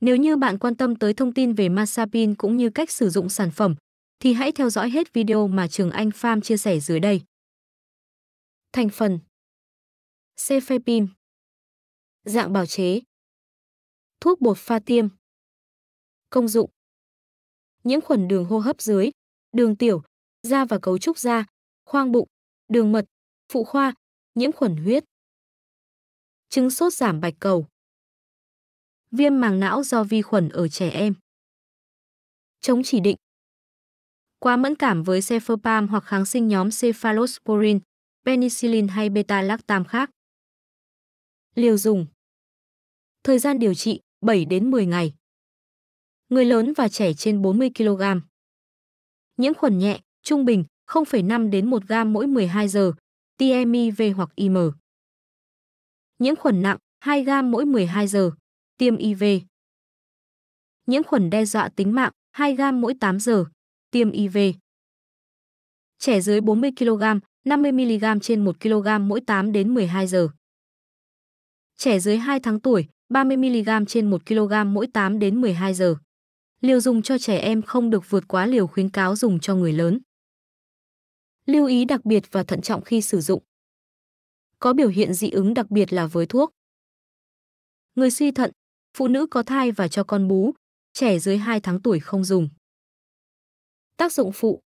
Nếu như bạn quan tâm tới thông tin về Masapin cũng như cách sử dụng sản phẩm, thì hãy theo dõi hết video mà Trường Anh Farm chia sẻ dưới đây. Thành phần Cefepim Dạng bào chế Thuốc bột pha tiêm Công dụng Nhiễm khuẩn đường hô hấp dưới, đường tiểu, da và cấu trúc da, khoang bụng, đường mật, phụ khoa, nhiễm khuẩn huyết. Trứng sốt giảm bạch cầu viêm màng não do vi khuẩn ở trẻ em. Chống chỉ định Quá mẫn cảm với cefepam hoặc kháng sinh nhóm cephalosporin, penicillin hay beta-lactam khác. Liều dùng Thời gian điều trị 7 đến 10 ngày. Người lớn và trẻ trên 40 kg. Nhiễm khuẩn nhẹ, trung bình, 0,5 đến 1 gram mỗi 12 giờ, TMIV hoặc IM. Nhiễm khuẩn nặng, 2 gram mỗi 12 giờ tiêm IV. Nhiễm khuẩn đe dọa tính mạng, 2 gam mỗi 8 giờ, tiêm IV. Trẻ dưới 40 kg, 50 mg trên 1 kg mỗi 8 đến 12 giờ. Trẻ dưới 2 tháng tuổi, 30 mg trên 1 kg mỗi 8 đến 12 giờ. Liều dùng cho trẻ em không được vượt quá liều khuyến cáo dùng cho người lớn. Lưu ý đặc biệt và thận trọng khi sử dụng. Có biểu hiện dị ứng đặc biệt là với thuốc. Người suy thận, phụ nữ có thai và cho con bú, trẻ dưới 2 tháng tuổi không dùng. Tác dụng phụ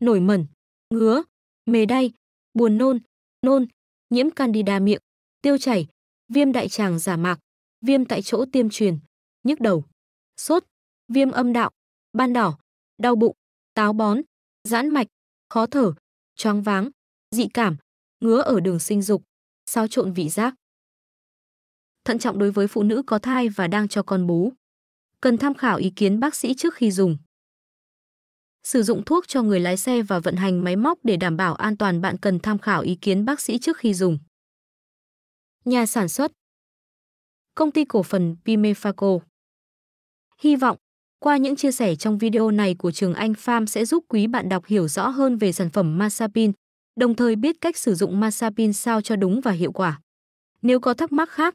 Nổi mẩn, ngứa, mề đay, buồn nôn, nôn, nhiễm candida miệng, tiêu chảy, viêm đại tràng giả mạc, viêm tại chỗ tiêm truyền, nhức đầu, sốt, viêm âm đạo, ban đỏ, đau bụng, táo bón, giãn mạch, khó thở, choáng váng, dị cảm, ngứa ở đường sinh dục, sao trộn vị giác thận trọng đối với phụ nữ có thai và đang cho con bú. Cần tham khảo ý kiến bác sĩ trước khi dùng. Sử dụng thuốc cho người lái xe và vận hành máy móc để đảm bảo an toàn bạn cần tham khảo ý kiến bác sĩ trước khi dùng. Nhà sản xuất Công ty cổ phần Pimefaco Hy vọng, qua những chia sẻ trong video này của Trường Anh Farm sẽ giúp quý bạn đọc hiểu rõ hơn về sản phẩm Masapin, đồng thời biết cách sử dụng Masapin sao cho đúng và hiệu quả. Nếu có thắc mắc khác,